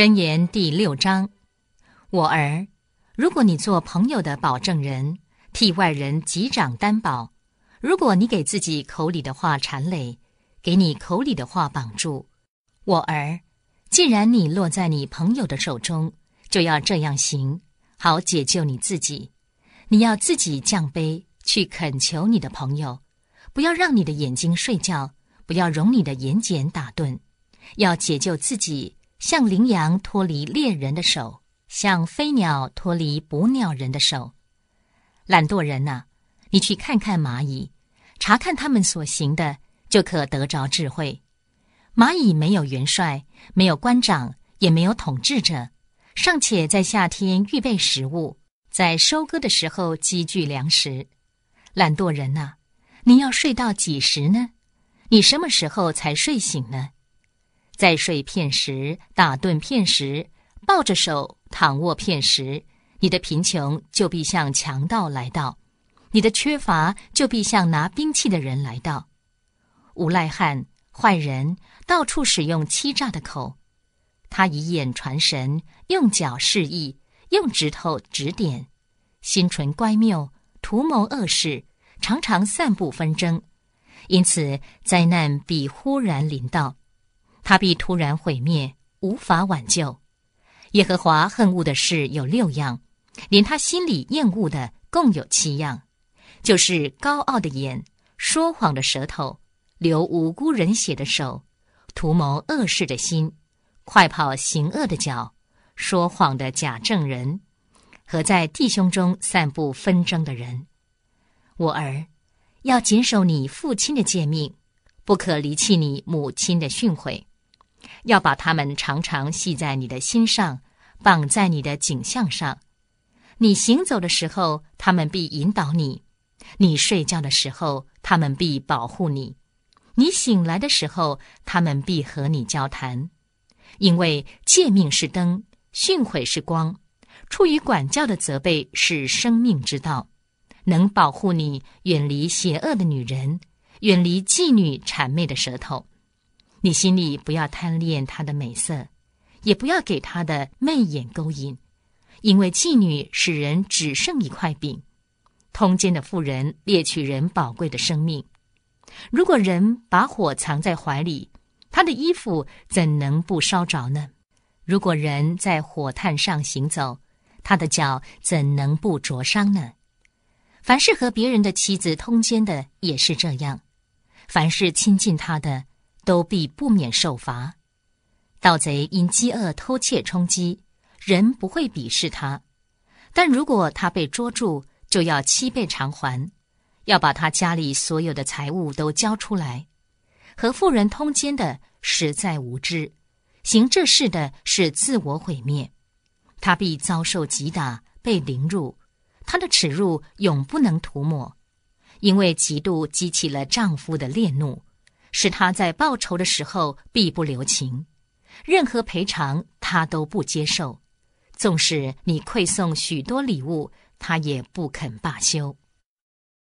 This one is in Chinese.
箴言第六章，我儿，如果你做朋友的保证人，替外人击掌担保；如果你给自己口里的话缠累，给你口里的话绑住，我儿，既然你落在你朋友的手中，就要这样行，好解救你自己。你要自己降杯去恳求你的朋友，不要让你的眼睛睡觉，不要容你的眼睑打盹，要解救自己。像羚羊脱离猎人的手，像飞鸟脱离捕鸟人的手。懒惰人呐，你去看看蚂蚁，查看他们所行的，就可得着智慧。蚂蚁没有元帅，没有官长，也没有统治者，尚且在夏天预备食物，在收割的时候积聚粮食。懒惰人呐，你要睡到几时呢？你什么时候才睡醒呢？在睡片时打盹，片时抱着手躺卧，片时，你的贫穷就必向强盗来到；你的缺乏就必向拿兵器的人来到。无赖汉、坏人到处使用欺诈的口，他以眼传神，用脚示意，用指头指点，心存乖谬，图谋恶事，常常散布纷争，因此灾难必忽然临到。他必突然毁灭，无法挽救。耶和华恨恶的事有六样，连他心里厌恶的共有七样，就是高傲的眼、说谎的舌头、流无辜人血的手、图谋恶事的心、快跑行恶的脚、说谎的假证人，和在弟兄中散布纷争的人。我儿，要谨守你父亲的诫命，不可离弃你母亲的训诲。要把它们常常系在你的心上，绑在你的颈项上。你行走的时候，他们必引导你；你睡觉的时候，他们必保护你；你醒来的时候，他们必和你交谈。因为诫命是灯，训诲是光。出于管教的责备是生命之道，能保护你远离邪恶的女人，远离妓女谄媚的舌头。你心里不要贪恋她的美色，也不要给她的媚眼勾引，因为妓女使人只剩一块饼，通奸的妇人猎取人宝贵的生命。如果人把火藏在怀里，他的衣服怎能不烧着呢？如果人在火炭上行走，他的脚怎能不灼伤呢？凡是和别人的妻子通奸的，也是这样；凡是亲近他的。都必不免受罚。盗贼因饥饿偷窃充饥，人不会鄙视他；但如果他被捉住，就要七倍偿还，要把他家里所有的财物都交出来。和富人通奸的实在无知，行这事的是自我毁灭。他必遭受击打，被凌辱，他的耻辱永不能涂抹，因为嫉妒激起了丈夫的烈怒。使他在报仇的时候必不留情，任何赔偿他都不接受，纵使你馈送许多礼物，他也不肯罢休。